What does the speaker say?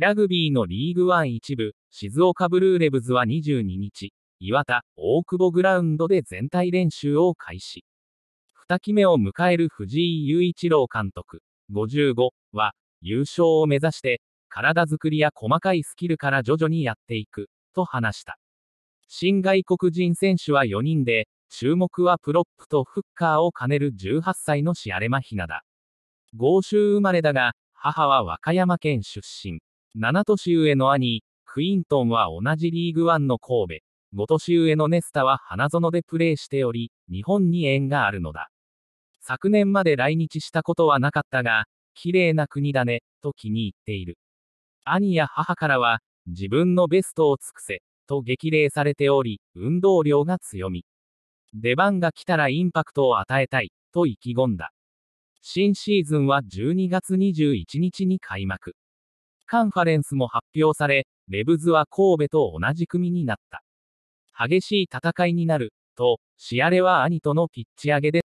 ラグビーのリーグワン一部、静岡ブルーレブズは22日、岩田、大久保グラウンドで全体練習を開始。2期目を迎える藤井雄一郎監督、55は、優勝を目指して、体づくりや細かいスキルから徐々にやっていく、と話した。新外国人選手は4人で、注目はプロップとフッカーを兼ねる18歳のシアレマヒナだ。豪州生まれだが、母は和歌山県出身。7年上の兄、クイントンは同じリーグワンの神戸、5年上のネスタは花園でプレーしており、日本に縁があるのだ。昨年まで来日したことはなかったが、綺麗な国だね、と気に入っている。兄や母からは、自分のベストを尽くせ、と激励されており、運動量が強み。出番が来たらインパクトを与えたい、と意気込んだ。新シーズンは12月21日に開幕。カンファレンスも発表され、レブズは神戸と同じ組になった。激しい戦いになる、と、シアレは兄とのピッチ上げで